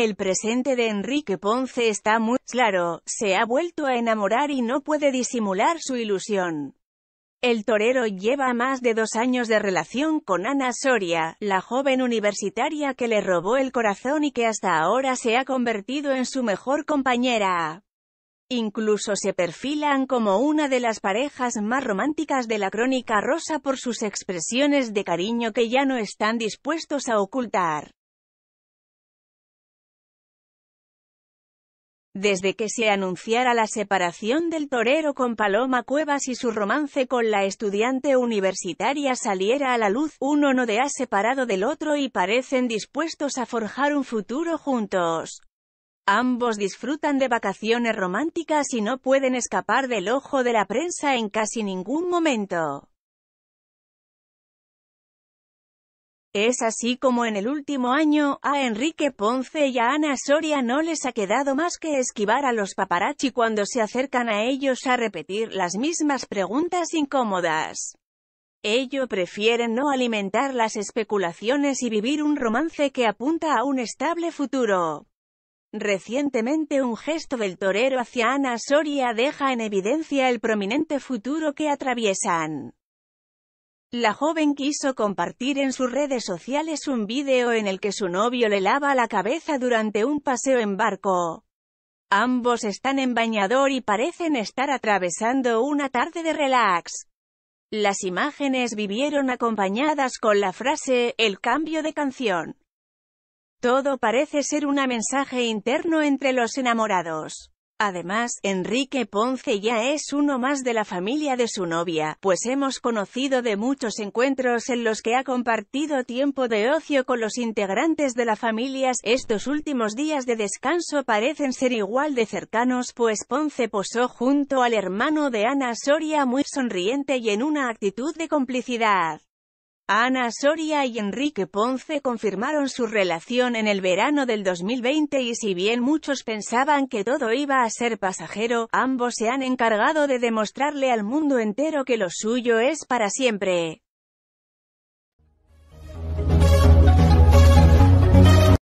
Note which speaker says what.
Speaker 1: El presente de Enrique Ponce está muy claro, se ha vuelto a enamorar y no puede disimular su ilusión. El torero lleva más de dos años de relación con Ana Soria, la joven universitaria que le robó el corazón y que hasta ahora se ha convertido en su mejor compañera. Incluso se perfilan como una de las parejas más románticas de la crónica rosa por sus expresiones de cariño que ya no están
Speaker 2: dispuestos a ocultar.
Speaker 1: Desde que se anunciara la separación del torero con Paloma Cuevas y su romance con la estudiante universitaria saliera a la luz, uno no de ha separado del otro y parecen dispuestos a forjar un futuro juntos. Ambos disfrutan de vacaciones románticas y no pueden escapar del ojo de la prensa en
Speaker 2: casi ningún momento.
Speaker 1: Es así como en el último año, a Enrique Ponce y a Ana Soria no les ha quedado más que esquivar a los paparazzi cuando se acercan a ellos a repetir las mismas preguntas incómodas. Ello prefieren no alimentar las especulaciones y vivir un romance que apunta a un estable futuro. Recientemente un gesto del torero hacia Ana Soria deja en evidencia el prominente futuro que atraviesan. La joven quiso compartir en sus redes sociales un vídeo en el que su novio le lava la cabeza durante un paseo en barco. Ambos están en bañador y parecen estar atravesando una tarde de relax. Las imágenes vivieron acompañadas con la frase, el cambio de canción. Todo parece ser un mensaje interno entre los enamorados. Además, Enrique Ponce ya es uno más de la familia de su novia, pues hemos conocido de muchos encuentros en los que ha compartido tiempo de ocio con los integrantes de la familia. Estos últimos días de descanso parecen ser igual de cercanos, pues Ponce posó junto al hermano de Ana Soria muy sonriente y en una actitud de complicidad. Ana Soria y Enrique Ponce confirmaron su relación en el verano del 2020 y si bien muchos pensaban que todo iba a ser pasajero, ambos se han encargado de demostrarle al mundo entero que lo suyo es para siempre.